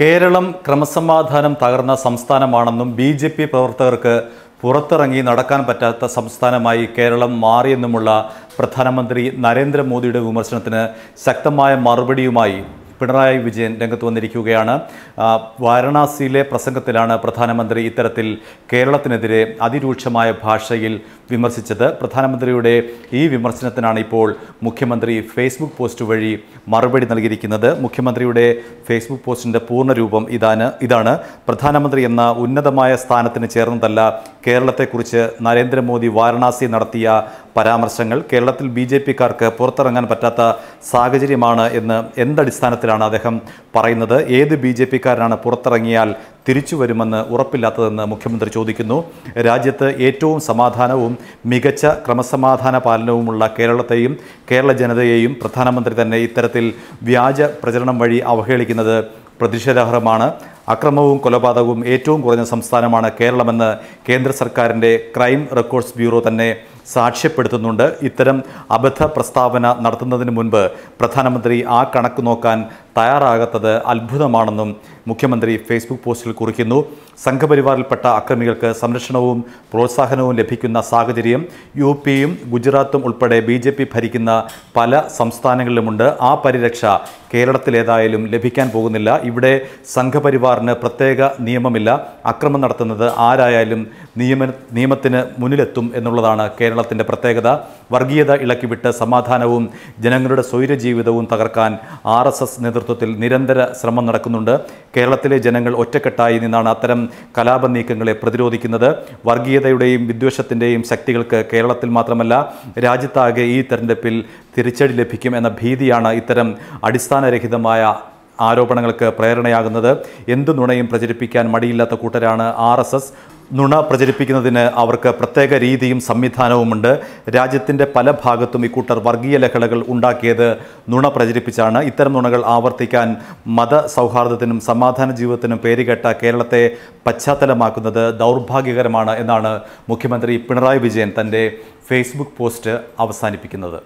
കേരളം ക്രമസമാധാനം തകർന്ന സംസ്ഥാനമാണെന്നും B J P പ്രവർത്തകർക്ക് പുറത്തിറങ്ങി നടക്കാൻ പറ്റാത്ത സംസ്ഥാനമായി കേരളം മാറിയെന്നുമുള്ള പ്രധാനമന്ത്രി നരേന്ദ്രമോദിയുടെ വിമർശനത്തിന് ശക്തമായ മറുപടിയുമായി പിണറായി വിജയൻ രംഗത്ത് വന്നിരിക്കുകയാണ് വാരണാസിയിലെ പ്രസംഗത്തിലാണ് പ്രധാനമന്ത്രി ഇത്തരത്തിൽ കേരളത്തിനെതിരെ അതിരൂക്ഷമായ ഭാഷയിൽ വിമർശിച്ചത് പ്രധാനമന്ത്രിയുടെ ഈ വിമർശനത്തിനാണ് ഇപ്പോൾ മുഖ്യമന്ത്രി ഫേസ്ബുക്ക് പോസ്റ്റ് വഴി മറുപടി നൽകിയിരിക്കുന്നത് മുഖ്യമന്ത്രിയുടെ ഫേസ്ബുക്ക് പോസ്റ്റിൻ്റെ പൂർണ്ണരൂപം ഇതാണ് ഇതാണ് പ്രധാനമന്ത്രി എന്ന ഉന്നതമായ സ്ഥാനത്തിന് ചേർന്നതല്ല കേരളത്തെക്കുറിച്ച് നരേന്ദ്രമോദി വാരണാസി നടത്തിയ പരാമർശങ്ങൾ കേരളത്തിൽ ബി ജെ പിക്കാർക്ക് പുറത്തിറങ്ങാൻ പറ്റാത്ത സാഹചര്യമാണ് എന്ന് എന്തടിസ്ഥാനത്തിലാണ് അദ്ദേഹം പറയുന്നത് ഏത് ബി ജെ പിക്കാരനാണ് പുറത്തിറങ്ങിയാൽ തിരിച്ചു വരുമെന്ന് ഉറപ്പില്ലാത്തതെന്ന് മുഖ്യമന്ത്രി ചോദിക്കുന്നു രാജ്യത്ത് ഏറ്റവും സമാധാനവും മികച്ച ക്രമസമാധാന പാലനവുമുള്ള കേരളത്തെയും കേരള ജനതയെയും പ്രധാനമന്ത്രി തന്നെ ഇത്തരത്തിൽ വ്യാജ പ്രചരണം വഴി അവഹേളിക്കുന്നത് പ്രതിഷേധാർഹമാണ് അക്രമവും കൊലപാതകവും ഏറ്റവും കുറഞ്ഞ സംസ്ഥാനമാണ് കേരളമെന്ന് കേന്ദ്ര സർക്കാരിൻ്റെ ക്രൈം റെക്കോർഡ്സ് ബ്യൂറോ തന്നെ സാക്ഷ്യപ്പെടുത്തുന്നുണ്ട് ഇത്തരം അബദ്ധ പ്രസ്താവന നടത്തുന്നതിന് മുൻപ് പ്രധാനമന്ത്രി ആ കണക്ക് നോക്കാൻ തയ്യാറാകാത്തത് അത്ഭുതമാണെന്നും മുഖ്യമന്ത്രി ഫേസ്ബുക്ക് പോസ്റ്റിൽ കുറിക്കുന്നു സംഘപരിവാറിൽപ്പെട്ട അക്രമികൾക്ക് സംരക്ഷണവും പ്രോത്സാഹനവും ലഭിക്കുന്ന സാഹചര്യം യു പിയും ഗുജറാത്തും ഉൾപ്പെടെ ബി ജെ പി ഭരിക്കുന്ന പല സംസ്ഥാനങ്ങളിലുമുണ്ട് ആ പരിരക്ഷ കേരളത്തിലേതായാലും ലഭിക്കാൻ പോകുന്നില്ല ഇവിടെ സംഘപരിവാറിന് പ്രത്യേക നിയമമില്ല അക്രമം നടത്തുന്നത് ആരായാലും നിയമ നിയമത്തിന് മുന്നിലെത്തും എന്നുള്ളതാണ് കേരള കേരളത്തിൻ്റെ പ്രത്യേകത വർഗീയത ഇളക്കിവിട്ട് സമാധാനവും ജനങ്ങളുടെ സ്വൈര്യജീവിതവും തകർക്കാൻ ആർ എസ് എസ് നേതൃത്വത്തിൽ നിരന്തര ശ്രമം നടക്കുന്നുണ്ട് കേരളത്തിലെ ജനങ്ങൾ ഒറ്റക്കെട്ടായി നിന്നാണ് അത്തരം കലാപ നീക്കങ്ങളെ പ്രതിരോധിക്കുന്നത് വർഗീയതയുടെയും വിദ്വേഷത്തിൻ്റെയും ശക്തികൾക്ക് കേരളത്തിൽ മാത്രമല്ല രാജ്യത്താകെ ഈ തെരഞ്ഞെടുപ്പിൽ തിരിച്ചടി ലഭിക്കും എന്ന ഭീതിയാണ് ഇത്തരം അടിസ്ഥാനരഹിതമായ ആരോപണങ്ങൾക്ക് പ്രേരണയാകുന്നത് എന്ത് നുണയും പ്രചരിപ്പിക്കാൻ മടിയില്ലാത്ത കൂട്ടരാണ് ആർ എസ് എസ് നുണ പ്രചരിപ്പിക്കുന്നതിന് അവർക്ക് പ്രത്യേക രീതിയും സംവിധാനവുമുണ്ട് രാജ്യത്തിൻ്റെ പല ഭാഗത്തും ഇക്കൂട്ടർ വർഗീയ ലഹളകൾ ഉണ്ടാക്കിയത് നുണ പ്രചരിപ്പിച്ചാണ് ഇത്തരം നുണകൾ ആവർത്തിക്കാൻ മത സൗഹാർദ്ദത്തിനും സമാധാന ജീവിതത്തിനും പേരുകേട്ട കേരളത്തെ പശ്ചാത്തലമാക്കുന്നത് ദൗർഭാഗ്യകരമാണ് എന്നാണ് മുഖ്യമന്ത്രി പിണറായി വിജയൻ തൻ്റെ ഫേസ്ബുക്ക് പോസ്റ്റ് അവസാനിപ്പിക്കുന്നത്